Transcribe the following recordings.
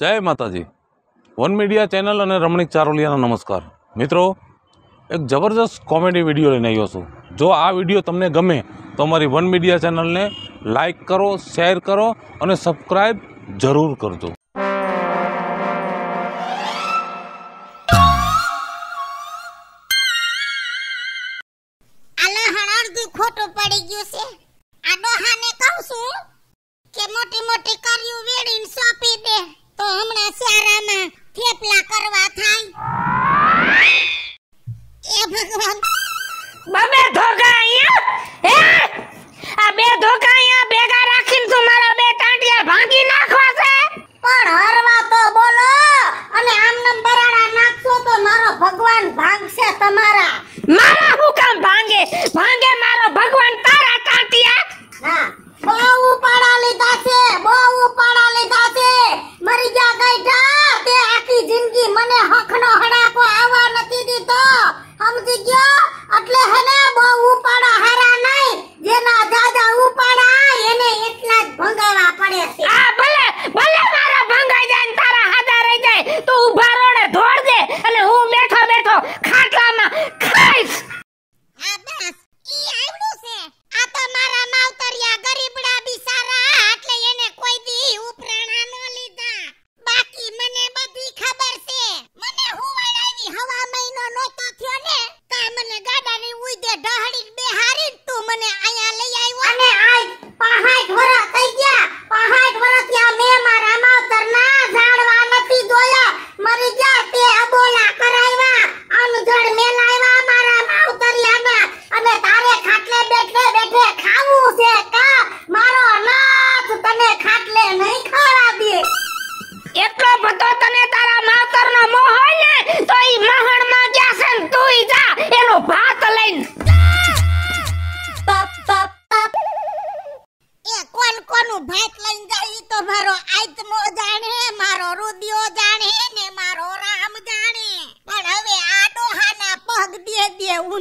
જય માતાજી one media channel અને રમણીક ચારોલિયાનો નમસ્કાર મિત્રો એક જબરજસ્ત કોમેડી વિડીયો લઈને આવ્યો છું જો આ વિડીયો તમને ગમે તો અમારી વન મીડિયા ચેનલને લાઈક કરો શેર કરો અને સબસ્ક્રાઈબ જરૂર કરજો મોટી મોટી કર્યું વેડીને સોંપી દે તો હમણાં સારામાં થેપલા કરવા થાય એ ભગવાન બબે ધોકા અહીંયા આ બે ધોકા અહીંયા ભેગા રાખીને તું મારા બે ટાંટિયા ભાંગી નાખવા છે પણ હરવા તો બોલો અને આમ નમ બરાડા નાખશો તો મારો ભગવાન ભાગશે તમારા મારા હું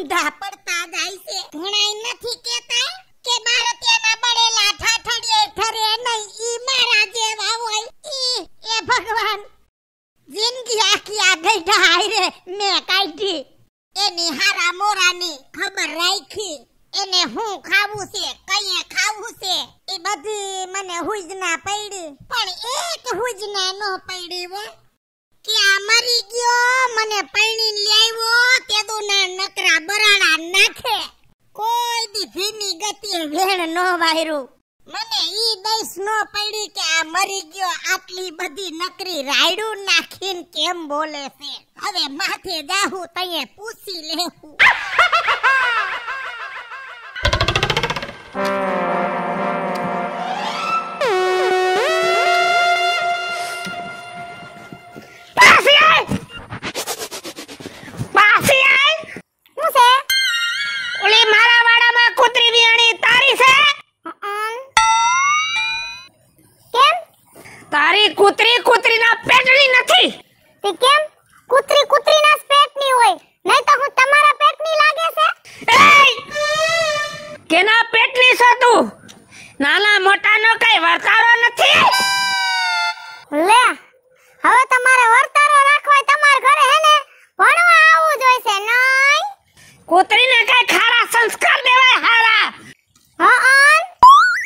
ઊંધા પડતા જાય છે ઘણા નથી કહેતા કે ભારતીયના બળેલા ઠાઠડીએ ઠરે નહીં ઈ મારા જેવા હોય ઈ એ ભગવાન જિંદગી આખી આ ગઈઢા હારે મે કાઢી એની હારા મોરાની ખબર રાખી એને હું ખાવું છે કઈએ ખાવું છે એ બધી મને હુજના પડી પણ એક હુજના ન પડી વો કે મરી ગયો મને પરણી લાવ્યો તે દો ના નકરા બરાડા નાખે કોઈ દી ભીની ગતિ વેણ નો મને ઈ દઈશ નો પડી કે આ મરી ગયો આટલી બધી નકરી રાયડું નાખીને કેમ બોલે છે હવે માથે જાહું તયે પૂછી લેવું પોતાનો કઈ વર્તારો નથી લે હવે તમારે વર્તારો રાખવા તમાર ઘરે હે ને ભણવા આવવું જોઈશે નહીં કૂતરીને કઈ ખારા સંસ્કાર દેવાય હારા હા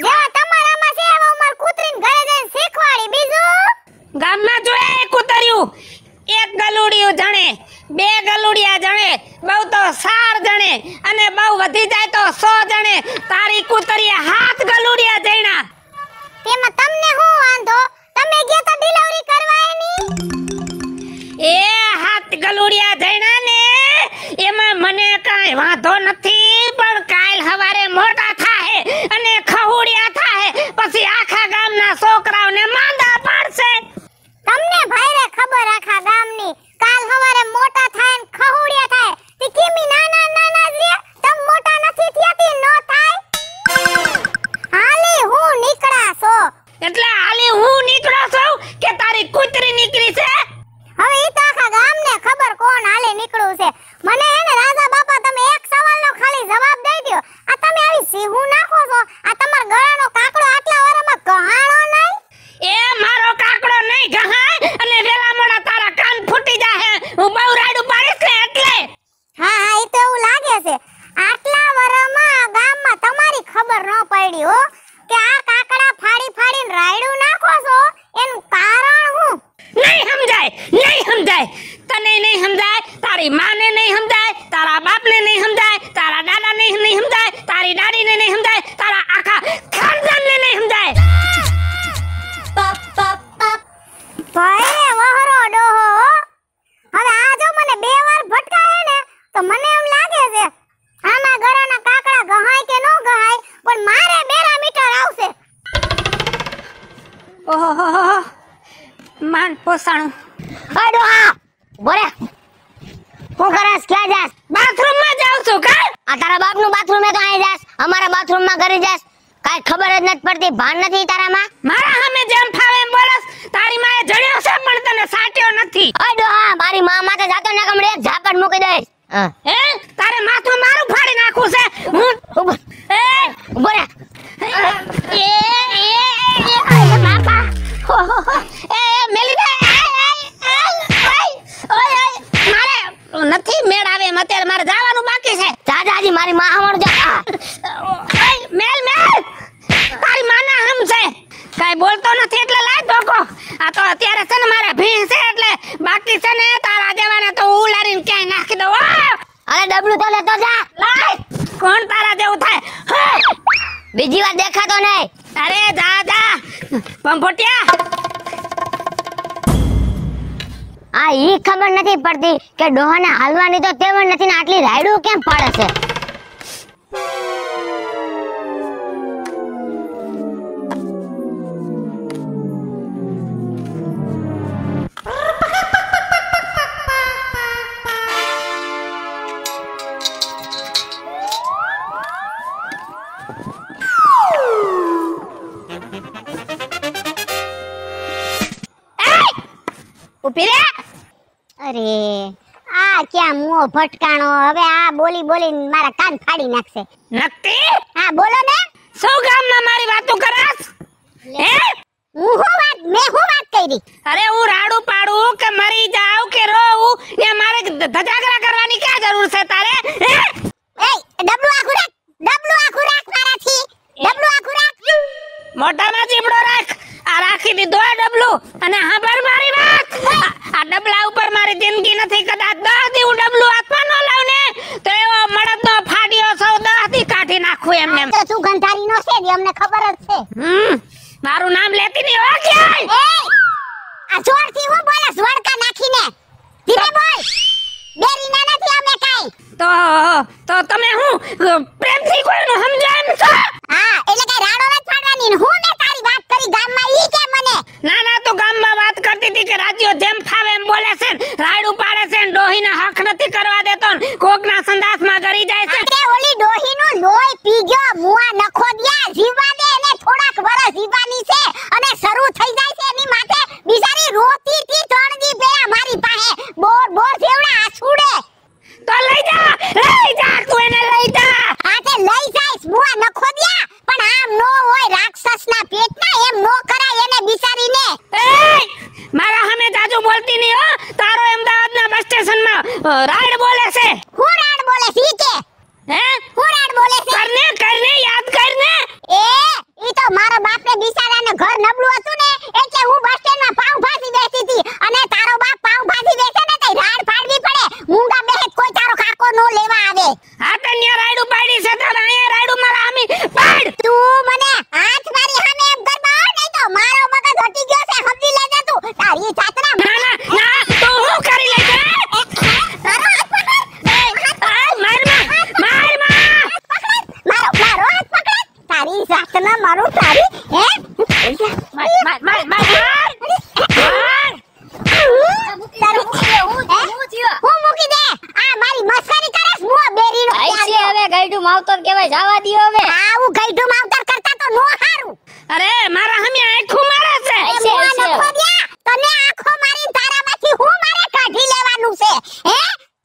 જેવા તમારામાં છે એવા ઉમર કૂતરીને ઘરે જઈને શીખવાડી બીજું ગામમાં જોઈએ કૂતર્યું એક ગલુડિયું જણે બે ગલુડિયા જણે બહુ તો સાર જણે અને બહુ વધી જાય તો સો જણે તારી કૂતરી હા માંડ પોસાણું અડો હા બોરે હું કરસ ક્યાં જાસ બાથરૂમ માં જાઉં છું કા આ તારા બાપ નું બાથરૂમ હે તો આય જાસ અમારા બાથરૂમ માં કરી જાસ કાઈ ખબર જ નથી પડતી ભાન નથી તારા માં મારા સામે જેમ ફાવે એમ બોલસ તારી માએ જડ્યો છે પણ તને સાટ્યો નથી અડો હા મારી મા માથે જાતો ના કમડે એક ઝાપડ મૂકી દઈશ હે તારે માથું મારું ફાડી નાખું છે હું એ ઉભો રે એ એ એ બાપા એમ અત્યારે મારે જવાનું બાકી છે દાદાજી મારી માં હમણ જા મેલ મેલ તારી માના હમ છે કાઈ બોલતો નથી એટલે લાય ધોકો આ તો અત્યારે છે ને મારે ભીણ છે એટલે બાકી છે ને તારા દેવાને તો ઉલારીને ક્યાંય નાખી દઉં અરે ડબલું તો લેતો જા લાય કોણ તારા જેવું થાય બીજી વાર દેખાતો નહીં અરે જા જા પંપોટિયા આ ઈ ખબર નથી પડતી કે ડોહાને હાલવાની તો તેવડ નથી ને આટલી રાયડું કેમ પાડે છે હું ભટકાણો હવે આ બોલી બોલી મારા કાન ફાડી નાખશે નક્કી હા બોલો ને શું સૌ માં મારી વાતો કરાસ હે હું હું વાત મે હું વાત કરી અરે હું રાડુ પાડું કે મરી જાવ કે રોઉં એ મારે ધજાગરા ખબર જ છે મારું નામ લેતી નહીં ઓળખી આ જોર થી હું બોલે ઝોડકા નાખીને ધીરે બોલ ડેરી ના નથી અમે કાઈ તો તો તમે હું પ્રેમ થી કોઈને સમજાય એમ છો હા એટલે કે રાડો ન પાડવાની હું ને તારી વાત કરી ગામમાં ઈ કે મને ના ના તો ગામમાં વાત કરતી હતી કે રાજ્યો જેમ ફાવે એમ બોલે છે રાડું પાડે છે ને ડોહીને હક નથી કરવા દેતો ને સંદાસ માં ગરી જાય છે અરે ઓલી ડોહીનું લોહી પી ગયો મુઆ નખો દિયા જીવા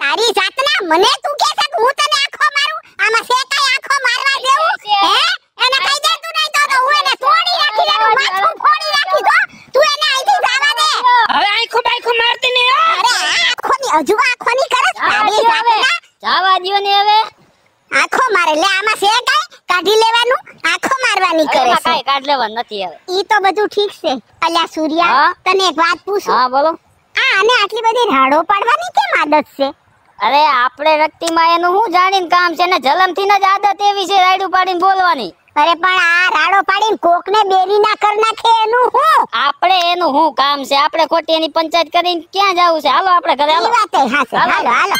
તારી જાતના મને તું કે છે હું તને આખો મારું આમાં છે કઈ આંખો મારવા જેવું હે એને કઈ દે તું નહીં તો તો હું એને તોડી રાખી દે માથું ફોડી રાખી દો તું એને અહીંથી જવા દે હવે આંખો બાંખો મારતી ને અરે આંખો ની હજુ આંખો ની કરે તારી જાતના જવા દિયો ને હવે આંખો મારે લે આમાં છે કઈ કાઢી લેવાનું આંખો મારવાની કરે છે કઈ કાઢ લેવાનું નથી હવે ઈ તો બધું ઠીક છે અલ્યા સૂર્યા તને એક વાત પૂછું હા બોલો આ અને આટલી બધી રાડો પાડવાની કેમ આદત છે અરે આપણે વ્યક્તિમાં એનું હું જાણીને કામ છે ને જલમ જલમથી જ આદત એવી છે રાડું પાડીને બોલવાની અરે પણ આ રાડો પાડીને કોક ને બેરી ના કર નાખે એનું હું આપણે એનું હું કામ છે આપણે ખોટી એની પંચાયત કરીને ક્યાં જવું છે હાલો આપણે ઘરે હાલો હાલો હાલો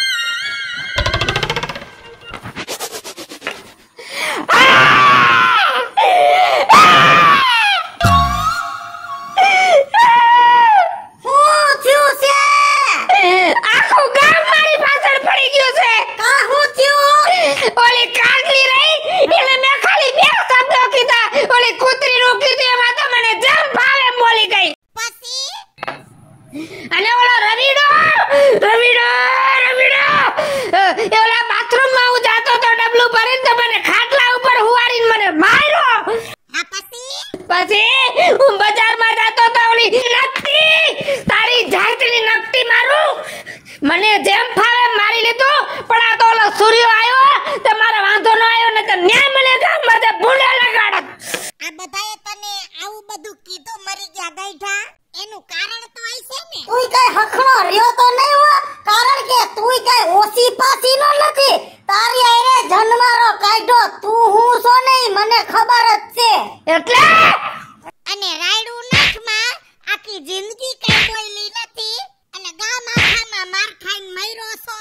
અને રાયડું નાખમાં આખી જિંદગી કઈ બોલી નથી અને ગામ આખામાં માર ખાઈને મર્યો છો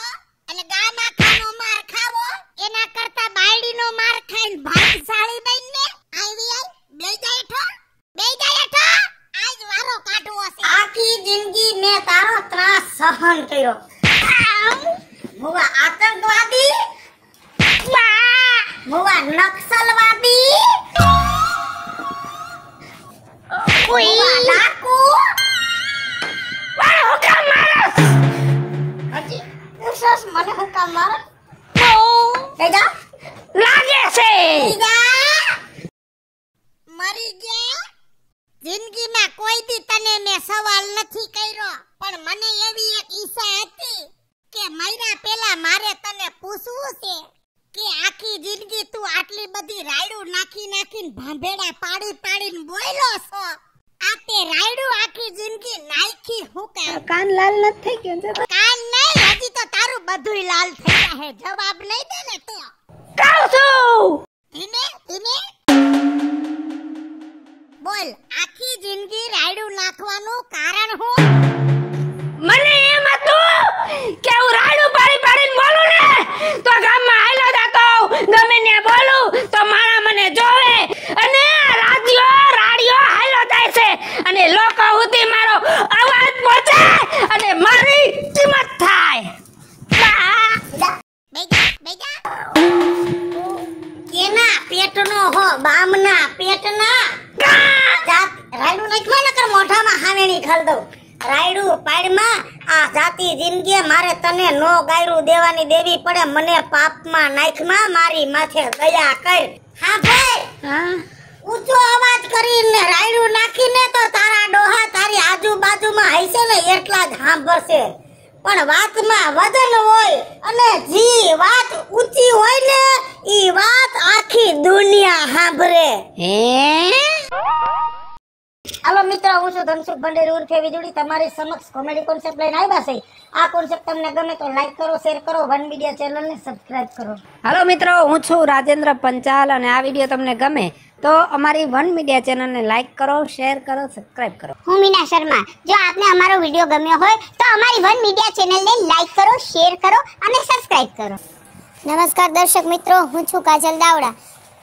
અને ગામ આખાનો માર ખાવો એના કરતા બાયડીનો માર ખાઈને ભાગશાળી બનને આવી આઈ બે જાય બે જાય આજ વારો કાઢવો છે આખી જિંદગી મે તારો ત્રાસ સહન કર્યો હું આતંકવાદી હું નક્સલવાદી નાખીને ભાંભેડા પાડી પાડીને બોયલો છો આ તે રાયડું આખી જિંદગી નાખી હું કામ કાન લાલ ન થઈ ગયો છે કાન નહીં હજી તો તારું બધુંય લાલ થઈ જાહે જવાબ નહીં દે ને તો કાઉ છું ધીમે ધીમે બોલ આખી જિંદગી રાયડું નાખવાનું કારણ હું મને એમ હતું કે હું રાયડું પાડી પાડીને બોલું ને તો ગામમાં હાલો જાતો ગમે ને બોલું તને નો ગાયરું દેવાની દેવી પડે મને પાપ પાપમાં નાખમાં મારી માથે દયા કર હા ભાઈ ઊંચો અવાજ કરીને રાયડું નાખીને તો તારા ડોહા તારી આજુબાજુ માં હશે ને એટલા જ સાંભળશે પણ વાતમાં વજન હોય અને જી વાત ઊંચી હોય ને ઈ વાત આખી દુનિયા સાંભળે હે હાલો મિત્રો હું છું ધનસુખ ભંડેર ઉર્ફે વીજળી તમારી સમક્ષ કોમેડી કોન્સેપ્ટ લઈને આવ્યા છે આ કોન્સેપ્ટ તમને ગમે તો લાઈક કરો શેર કરો વન મીડિયા ચેનલને સબસ્ક્રાઇબ કરો હાલો મિત્રો હું છું રાજેન્દ્ર પંચાલ અને આ વિડીયો તમને ગમે તો અમારી વન મીડિયા ચેનલને લાઈક કરો શેર કરો સબસ્ક્રાઇબ કરો હું મીના શર્મા જો આપને અમારો વિડીયો ગમ્યો હોય તો અમારી વન મીડિયા ચેનલને લાઈક કરો શેર કરો અને સબસ્ક્રાઇબ કરો નમસ્કાર દર્શક મિત્રો હું છું કાજલ દાવડા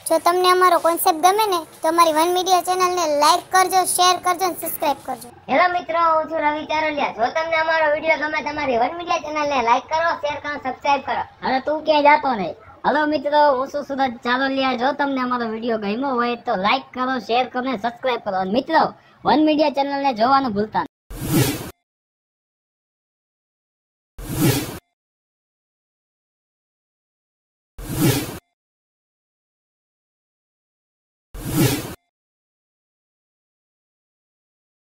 જો તમને અમારો કોન્સેપ્ટ ગમે ને તો અમારી વન મીડિયા ચેનલને લાઈક કરજો શેર કરજો અને સબસ્ક્રાઇબ કરજો હેલો મિત્રો હું છું રવિ ચારોલિયા જો તમને અમારો વિડીયો ગમે તમારી વન મીડિયા ચેનલને લાઈક કરો શેર કરો સબસ્ક્રાઇબ કરો અને તું ક્યાંય જતો નહીં હલો મિત્રો હું શું સુરજ ચાલોલિયા જો તમને અમારો વિડીયો ગમ્યો હોય તો લાઈક કરો શેર કરો સબસ્ક્રાઇબ કરો મિત્રો વન મીડિયા ચેનલને જોવાનું ભૂલતા